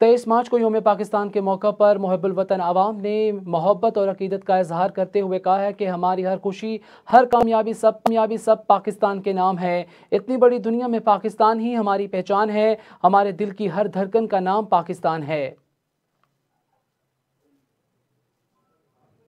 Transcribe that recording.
तेईस मार्च को योम पाकिस्तान के मौका पर महबुल वतन आवाम ने मोहब्बत और अकीदत का इजहार करते हुए कहा है कि हमारी हर खुशी हर कामयाबी सब कामयाबी सब पाकिस्तान के नाम है इतनी बड़ी दुनिया में पाकिस्तान ही हमारी पहचान है हमारे दिल की हर धड़कन का नाम पाकिस्तान है